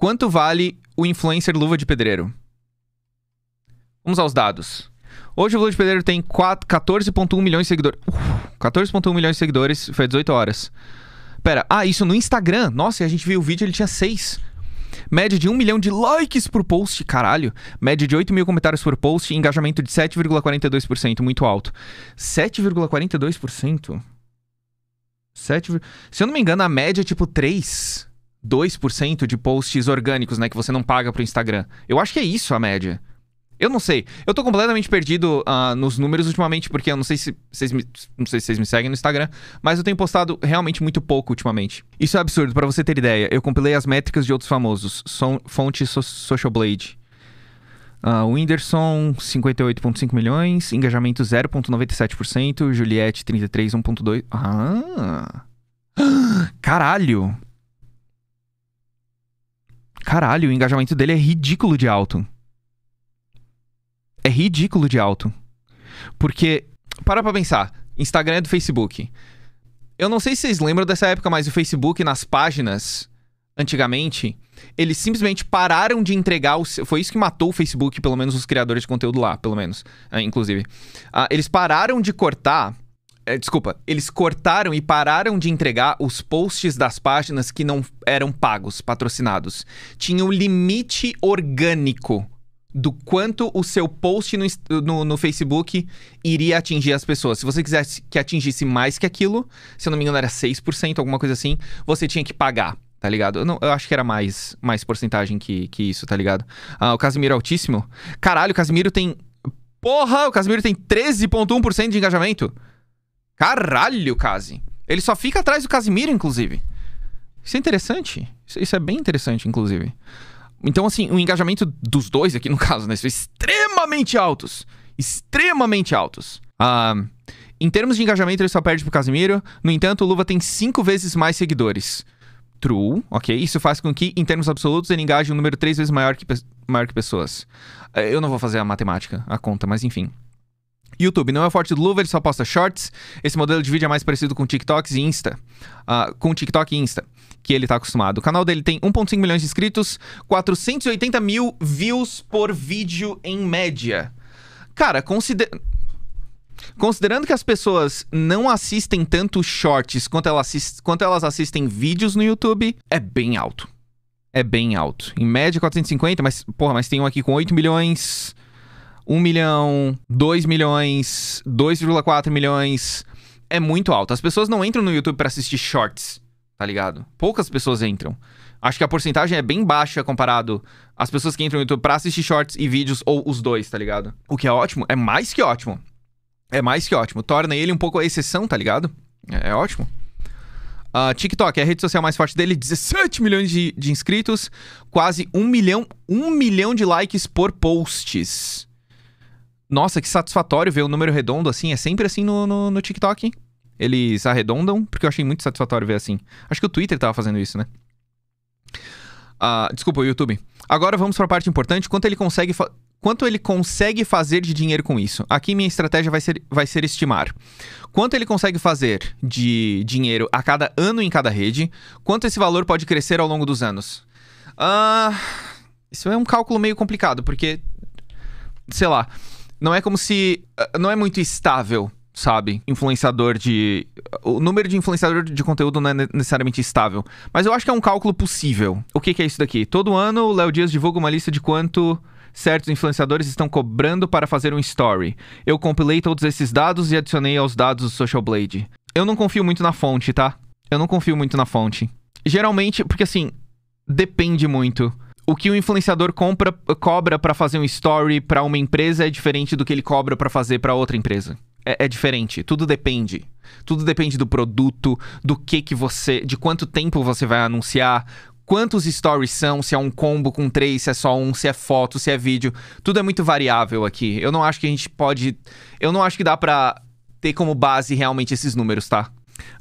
Quanto vale o influencer Luva de Pedreiro? Vamos aos dados. Hoje o Luva de Pedreiro tem 14,1 milhões de seguidores. 14,1 milhões de seguidores, foi 18 horas. Pera, ah, isso no Instagram. Nossa, e a gente viu o vídeo, ele tinha 6. Média de 1 milhão de likes por post, caralho. Média de 8 mil comentários por post, engajamento de 7,42%, muito alto. 7,42%? 7, se eu não me engano, a média é tipo 3. 2% de posts orgânicos, né? Que você não paga pro Instagram. Eu acho que é isso a média. Eu não sei. Eu tô completamente perdido uh, nos números ultimamente, porque eu não sei se vocês me, não sei se vocês me seguem no Instagram, mas eu tenho postado realmente muito pouco ultimamente. Isso é absurdo, para você ter ideia. Eu compilei as métricas de outros famosos. Som, fonte so, Social Blade. Uh, Whindersson, 58,5 milhões. Engajamento 0,97%. Juliette, 33, 1,2%. Ah! Caralho! Caralho, o engajamento dele é ridículo de alto. É ridículo de alto. Porque, para pra pensar, Instagram é do Facebook. Eu não sei se vocês lembram dessa época, mas o Facebook nas páginas, antigamente, eles simplesmente pararam de entregar o Foi isso que matou o Facebook, pelo menos os criadores de conteúdo lá, pelo menos, ah, inclusive. Ah, eles pararam de cortar é, desculpa, eles cortaram e pararam de entregar os posts das páginas que não eram pagos, patrocinados. Tinha um limite orgânico do quanto o seu post no, no, no, Facebook iria atingir as pessoas. Se você quisesse que atingisse mais que aquilo, se eu não me engano era 6%, alguma coisa assim, você tinha que pagar, tá ligado? Eu, não, eu acho que era mais, mais porcentagem que, que isso, tá ligado? Ah, o Casimiro é Altíssimo. Caralho, o Casimiro tem. Porra, o Casimiro tem 13,1% de engajamento. Caralho, Kazi. Ele só fica atrás do Casimiro, inclusive. Isso é interessante. Isso, é bem interessante, inclusive. Então, assim, o engajamento dos dois aqui, no caso, né? São extremamente altos. Extremamente altos. Ah, em termos de engajamento, ele só perde pro Casimiro. No entanto, o Luva tem cinco vezes mais seguidores. True, ok? Isso faz com que, em termos absolutos, ele engaje um número três vezes maior que, maior que pessoas. Ah, eu não vou fazer a matemática, a conta, mas enfim. YouTube não é forte do Luva, ele só posta shorts. Esse modelo de vídeo é mais parecido com TikToks e Insta. Uh, com TikTok e Insta, que ele tá acostumado. O canal dele tem 1,5 milhões de inscritos, 480 mil views por vídeo em média. Cara, considera. Considerando que as pessoas não assistem tanto shorts quanto elas, assist... quanto elas assistem vídeos no YouTube, é bem alto. É bem alto. Em média, 450, mas, porra, mas tem um aqui com 8 milhões. 1 milhão, 2 milhões, 2,4 milhões. É muito alto. As pessoas não entram no YouTube para assistir shorts, tá ligado? Poucas pessoas entram. Acho que a porcentagem é bem baixa comparado às pessoas que entram no YouTube pra assistir shorts e vídeos ou os dois, tá ligado? O que é ótimo, é mais que ótimo. É mais que ótimo. Torna ele um pouco a exceção, tá ligado? É, é ótimo. Uh, TikTok é a rede social mais forte dele, 17 milhões de, de inscritos, quase 1 milhão, 1 milhão de likes por posts. Nossa, que satisfatório ver o um número redondo assim. É sempre assim no, no, no, TikTok. Eles arredondam, porque eu achei muito satisfatório ver assim. Acho que o Twitter tava fazendo isso, né? Uh, desculpa, o YouTube. Agora vamos para a parte importante. Quanto ele consegue quanto ele consegue fazer de dinheiro com isso. Aqui minha estratégia vai ser, vai ser estimar quanto ele consegue fazer de dinheiro a cada ano em cada rede, quanto esse valor pode crescer ao longo dos anos. Uh, isso é um cálculo meio complicado, porque, sei lá, não é como se. Ah, não é muito estável, sabe? Influenciador de. O número de influenciador de conteúdo não é necessariamente estável. Mas eu acho que é um cálculo possível. O que, que é isso daqui? Todo ano o Léo Dias divulga uma lista de quanto certos influenciadores estão cobrando para fazer um story. Eu compilei todos esses dados e adicionei aos dados do Social Blade. Eu não confio muito na fonte, tá? Eu não confio muito na fonte. Geralmente, porque assim, depende muito o que o influenciador compra, cobra para fazer um story para uma empresa é diferente do que ele cobra para fazer para outra empresa. É, é, diferente. Tudo depende. Tudo depende do produto, do que que você, de quanto tempo você vai anunciar, quantos stories são, se é um combo com três, se é só um, se é foto, se é vídeo. Tudo é muito variável aqui. Eu não acho que a gente pode, eu não acho que dá para ter como base realmente esses números, tá?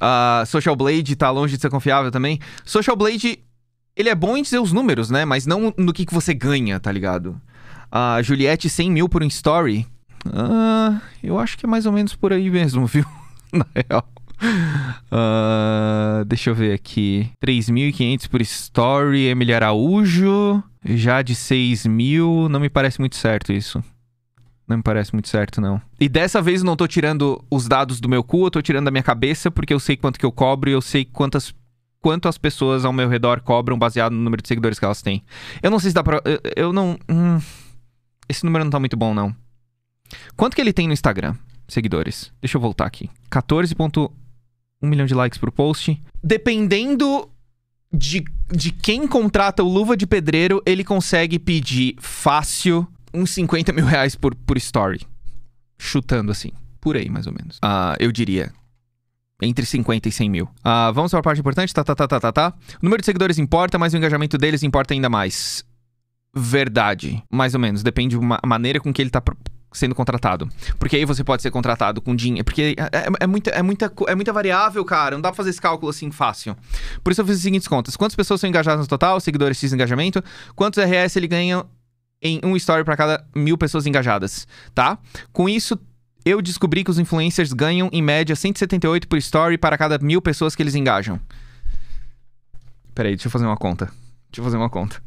Uh, Social Blade tá longe de ser confiável também. Social Blade ele é bom em dizer os números, né? Mas não no que, que você ganha, tá ligado? A Juliette, 100 mil por um story. Ah, eu acho que é mais ou menos por aí mesmo, viu? Na real. Uh, deixa eu ver aqui. 3.500 por story, Emily Araújo. Já de 6 mil. Não me parece muito certo isso. Não me parece muito certo, não. E dessa vez eu não tô tirando os dados do meu cu, eu tô tirando da minha cabeça, porque eu sei quanto que eu cobro e eu sei quantas quanto as pessoas ao meu redor cobram baseado no número de seguidores que elas têm. Eu não sei se dá pra. Eu, eu não. Hum, esse número não tá muito bom, não. Quanto que ele tem no Instagram? Seguidores. Deixa eu voltar aqui. 14,1 milhão de likes por post. Dependendo de, de quem contrata o Luva de Pedreiro, ele consegue pedir fácil uns 50 mil reais por, por story. Chutando assim. Por aí, mais ou menos. Ah, eu diria entre 50 e 100 mil. Ah, vamos para a parte importante, tá, tá, tá, tá, tá, tá. O número de seguidores importa, mas o engajamento deles importa ainda mais. Verdade, mais ou menos. Depende da maneira com que ele está sendo contratado. Porque aí você pode ser contratado com dinheiro. Porque é, é, é, muita, é, muita, é muita variável, cara. Não dá pra fazer esse cálculo assim fácil. Por isso eu fiz as seguintes contas. Quantas pessoas são engajadas no total? Seguidores X engajamento? Quantos RS ele ganha em um story para cada mil pessoas engajadas, tá? Com isso, eu descobri que os influencers ganham, em média, 178 por story para cada mil pessoas que eles engajam. Peraí, deixa eu fazer uma conta. Deixa eu fazer uma conta.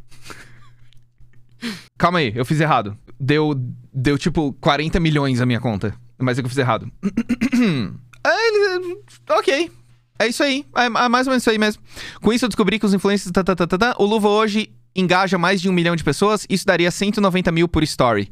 Calma aí, eu fiz errado. Deu, deu tipo 40 milhões a minha conta. Mas é que eu fiz errado. é, ok, é isso aí. É, é, mais ou menos isso aí mesmo. Com isso, eu descobri que os influencers. Tá, tá, tá, tá, tá. o Luva hoje engaja mais de um milhão de pessoas. Isso daria 190 mil por story.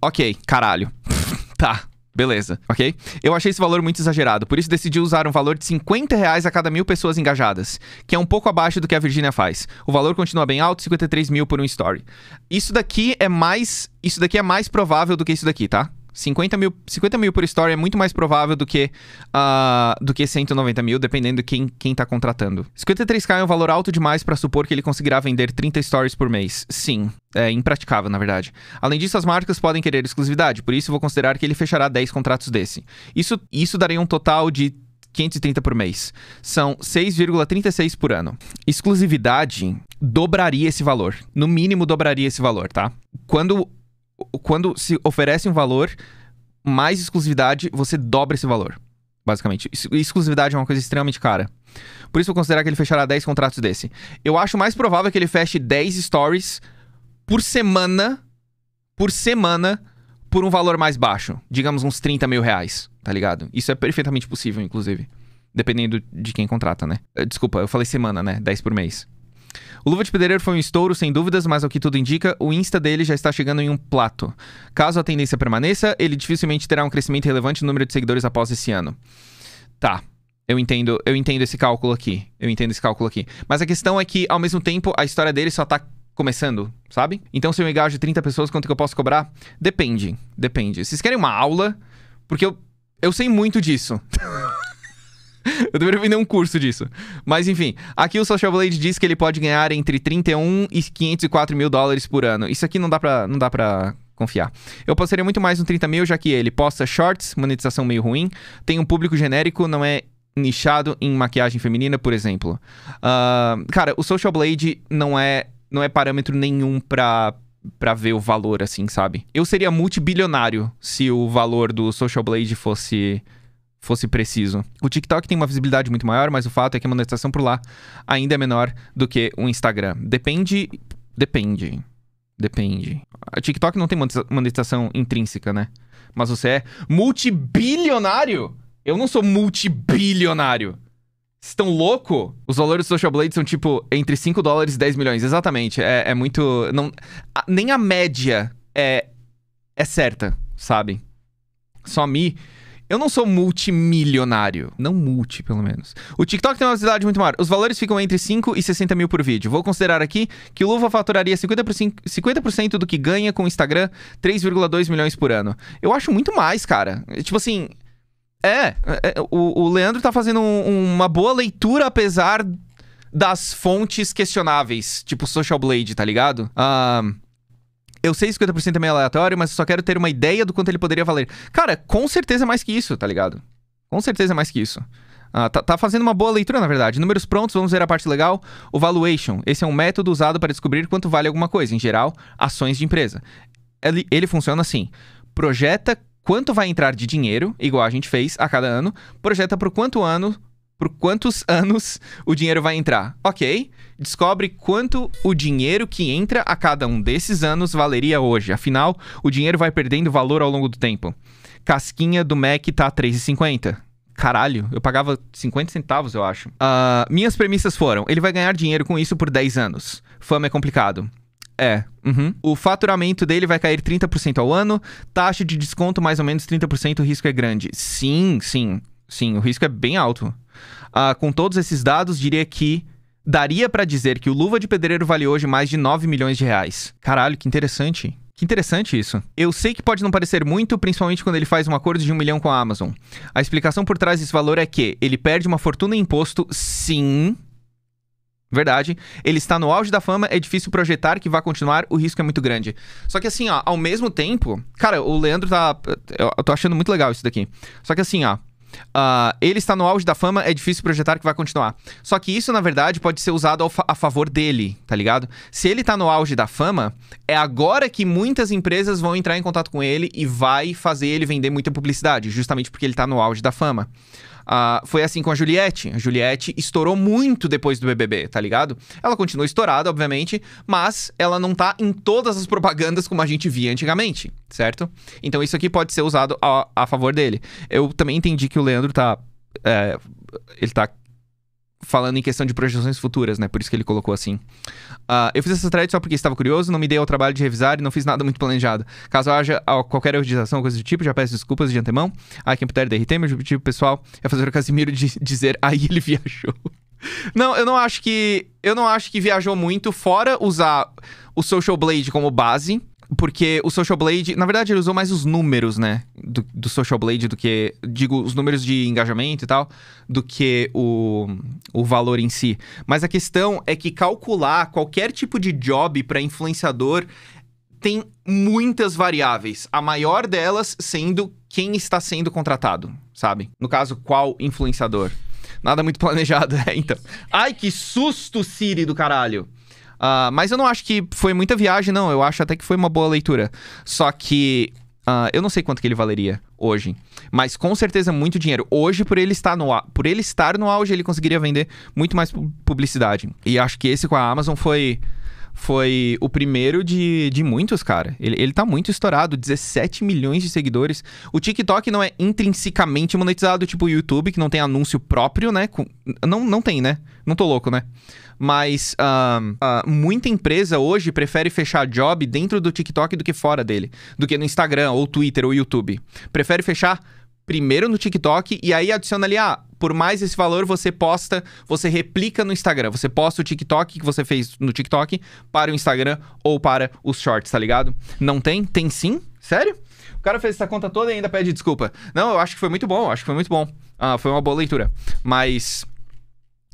Ok, caralho. tá. Beleza, ok? Eu achei esse valor muito exagerado, por isso decidi usar um valor de 50 reais a cada mil pessoas engajadas, que é um pouco abaixo do que a Virgínia faz. O valor continua bem alto, 53 mil por um story. Isso daqui é mais. Isso daqui é mais provável do que isso daqui, tá? 50 mil, 50 mil por story é muito mais provável do que, uh, do que 190 mil, dependendo de quem, quem tá contratando. 53k é um valor alto demais para supor que ele conseguirá vender 30 stories por mês. Sim, é impraticável, na verdade. Além disso, as marcas podem querer exclusividade, por isso vou considerar que ele fechará 10 contratos desse. Isso, isso daria um total de 530 por mês. São 6,36 por ano. Exclusividade dobraria esse valor. No mínimo, dobraria esse valor, tá? Quando quando se oferece um valor, mais exclusividade, você dobra esse valor. Basicamente. Exclusividade é uma coisa extremamente cara. Por isso eu considerar que ele fechará 10 contratos desse. Eu acho mais provável que ele feche 10 stories por semana. Por semana. Por um valor mais baixo. Digamos uns 30 mil reais. Tá ligado? Isso é perfeitamente possível, inclusive. Dependendo de quem contrata, né? Eh, desculpa, eu falei semana, né? 10 por mês. O Luva de Pedreiro foi um estouro, sem dúvidas, mas ao que tudo indica, o Insta dele já está chegando em um plato. Caso a tendência permaneça, ele dificilmente terá um crescimento relevante no número de seguidores após esse ano. Tá. Eu entendo, eu entendo esse cálculo aqui. Eu entendo esse cálculo aqui. Mas a questão é que, ao mesmo tempo, a história dele só tá começando, sabe? Então, se eu engajo 30 pessoas, quanto que eu posso cobrar? Depende, depende. Vocês querem uma aula? Porque eu, eu sei muito disso. Eu deveria vender um curso disso. Mas enfim, aqui o Social Blade diz que ele pode ganhar entre 31 e 504 mil dólares por ano. Isso aqui não dá pra, não dá pra confiar. Eu postaria muito mais no 30 mil, já que ele posta shorts, monetização meio ruim, tem um público genérico, não é nichado em maquiagem feminina, por exemplo. Uh, cara, o Social Blade não é, não é parâmetro nenhum pra, pra ver o valor, assim, sabe? Eu seria multibilionário se o valor do Social Blade fosse fosse preciso. O TikTok tem uma visibilidade muito maior, mas o fato é que a monetização por lá ainda é menor do que o Instagram. Depende. Depende. Depende. A TikTok não tem monetização intrínseca, né? Mas você é multibilionário? Eu não sou multibilionário. Vocês estão louco? Os valores do Social Blade são tipo entre 5 dólares e 10 milhões. Exatamente. É, é muito. Não, a, nem a média é, é certa, sabe? Só me eu não sou multimilionário. Não multi, pelo menos. O TikTok tem uma velocidade muito maior. Os valores ficam entre 5 e 60 mil por vídeo. Vou considerar aqui que o Luva faturaria 50%, 50 do que ganha com o Instagram, 3,2 milhões por ano. Eu acho muito mais, cara. É, tipo assim. É, é, é o, o, Leandro tá fazendo um, uma boa leitura, apesar das fontes questionáveis, tipo Social Blade, tá ligado? Ahn. Um, eu sei 50% é meio aleatório, mas só quero ter uma ideia do quanto ele poderia valer. Cara, com certeza é mais que isso, tá ligado? Com certeza é mais que isso. Ah, tá, tá, fazendo uma boa leitura, na verdade. Números prontos, vamos ver a parte legal. O valuation. Esse é um método usado para descobrir quanto vale alguma coisa, em geral, ações de empresa. Ele, ele funciona assim: projeta quanto vai entrar de dinheiro, igual a gente fez a cada ano, projeta para quanto ano por quantos anos o dinheiro vai entrar. Ok, descobre quanto o dinheiro que entra a cada um desses anos valeria hoje. Afinal, o dinheiro vai perdendo valor ao longo do tempo. Casquinha do Mac tá 3,50. Caralho, eu pagava 50 centavos, eu acho. Uh, minhas premissas foram: ele vai ganhar dinheiro com isso por 10 anos. Fama é complicado. É. Uhum. O faturamento dele vai cair 30% ao ano, taxa de desconto mais ou menos 30%, o risco é grande. Sim, sim, sim, o risco é bem alto uh, com todos esses dados, diria que daria para dizer que o Luva de Pedreiro vale hoje mais de 9 milhões de reais. Caralho, que interessante. Que interessante isso. Eu sei que pode não parecer muito, principalmente quando ele faz um acordo de um milhão com a Amazon. A explicação por trás desse valor é que ele perde uma fortuna em imposto, sim. Verdade. Ele está no auge da fama, é difícil projetar que vá continuar, o risco é muito grande. Só que assim, ó, ao mesmo tempo. Cara, o Leandro tá. Eu tô achando muito legal isso daqui. Só que assim, ó. Uh, ele está no auge da fama, é difícil projetar que vai continuar. Só que isso, na verdade, pode ser usado fa a favor dele, tá ligado? Se ele está no auge da fama, é agora que muitas empresas vão entrar em contato com ele e vai fazer ele vender muita publicidade, justamente porque ele está no auge da fama. Ah, foi assim com a Juliette. A Juliette estourou muito depois do BBB, tá ligado? Ela continua estourada, obviamente, mas ela não tá em todas as propagandas como a gente via antigamente, certo? Então isso aqui pode ser usado a, a favor dele. Eu também entendi que o Leandro tá. É, ele tá falando em questão de projeções futuras, né? Por isso que ele colocou assim. Uh, eu fiz essa thread só porque estava curioso, não me dei ao trabalho de revisar e não fiz nada muito planejado. Caso haja qualquer erudição ou coisa do tipo, já peço desculpas de antemão. A quem puder derreter, meu objetivo tipo pessoal é fazer o Casimiro dizer aí ele viajou. Não, eu não acho que. Eu não acho que viajou muito, fora usar o Social Blade como base. Porque o Social Blade, na verdade, ele usou mais os números, né? Do, do, Social Blade do que. Digo, os números de engajamento e tal, do que o, o valor em si. Mas a questão é que calcular qualquer tipo de job para influenciador tem muitas variáveis. A maior delas sendo quem está sendo contratado, sabe? No caso, qual influenciador. Nada muito planejado, é, então. Ai, que susto, Siri do caralho! Uh, mas eu não acho que foi muita viagem, não. Eu acho até que foi uma boa leitura. Só que uh, eu não sei quanto que ele valeria hoje. Mas com certeza é muito dinheiro. Hoje, por ele estar no, por ele estar no auge, ele conseguiria vender muito mais publicidade. E acho que esse com a Amazon foi foi o primeiro de, de muitos, cara. Ele, ele tá muito estourado, 17 milhões de seguidores. O TikTok não é intrinsecamente monetizado, tipo o YouTube, que não tem anúncio próprio, né? Com, não, não tem, né? Não tô louco, né? Mas uh, uh, muita empresa hoje prefere fechar job dentro do TikTok do que fora dele. Do que no Instagram, ou Twitter, ou YouTube. Prefere fechar primeiro no TikTok e aí adiciona ali, ah, por mais esse valor você posta, você replica no Instagram. Você posta o TikTok que você fez no TikTok para o Instagram ou para os shorts, tá ligado? Não tem? Tem sim? Sério? O cara fez essa conta toda e ainda pede desculpa. Não, eu acho que foi muito bom, acho que foi muito bom. Ah, foi uma boa leitura. Mas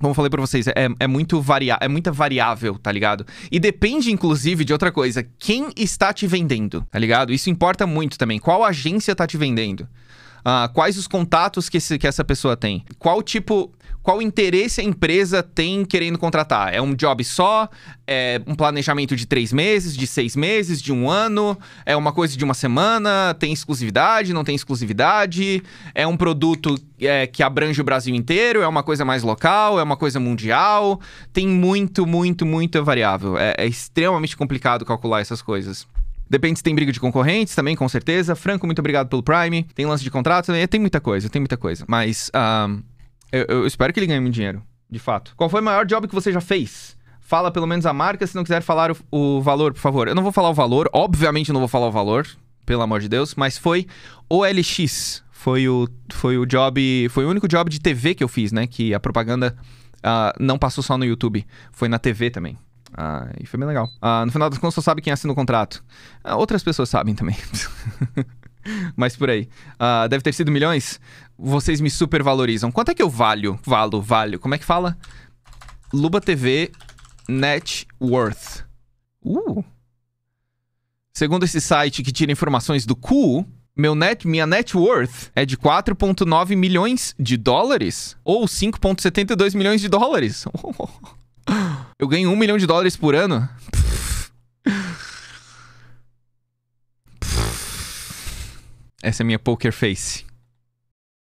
como eu falei pra vocês, é, é muito varia é muita variável, tá ligado? E depende, inclusive, de outra coisa. Quem está te vendendo, tá ligado? Isso importa muito também. Qual agência tá te vendendo? Uh, quais os contatos que, esse, que essa pessoa tem? Qual tipo qual interesse a empresa tem querendo contratar? É um job só? É um planejamento de três meses, de seis meses, de um ano? É uma coisa de uma semana? Tem exclusividade? Não tem exclusividade? É um produto é, que abrange o Brasil inteiro? É uma coisa mais local? É uma coisa mundial? Tem muito, muito, muita variável. é, é extremamente complicado calcular essas coisas. Depende se tem briga de concorrentes também, com certeza. Franco, muito obrigado pelo Prime. Tem lance de contrato, é, tem muita coisa, tem muita coisa. Mas. Um eu, eu espero que ele ganhe muito dinheiro, de fato. Qual foi o maior job que você já fez? Fala pelo menos a marca, se não quiser falar o, o valor, por favor. Eu não vou falar o valor, obviamente não vou falar o valor, pelo amor de Deus, mas foi OLX. Foi o, foi o job. Foi o único job de TV que eu fiz, né? Que a propaganda uh, não passou só no YouTube, foi na TV também. Ah, e foi bem legal. Ah, no final das contas, só sabe quem assina o contrato. Ah, outras pessoas sabem também. Mas por aí. Ah, deve ter sido milhões? vocês me supervalorizam. Quanto é que eu valho? Valo, valho. Como é que fala? Luba TV Net Worth. Uh. Segundo esse site que tira informações do cu, meu net, minha net worth é de 4,9 milhões de dólares ou 5,72 milhões de dólares. Eu ganho 1 milhão de dólares por ano. Essa é minha poker face.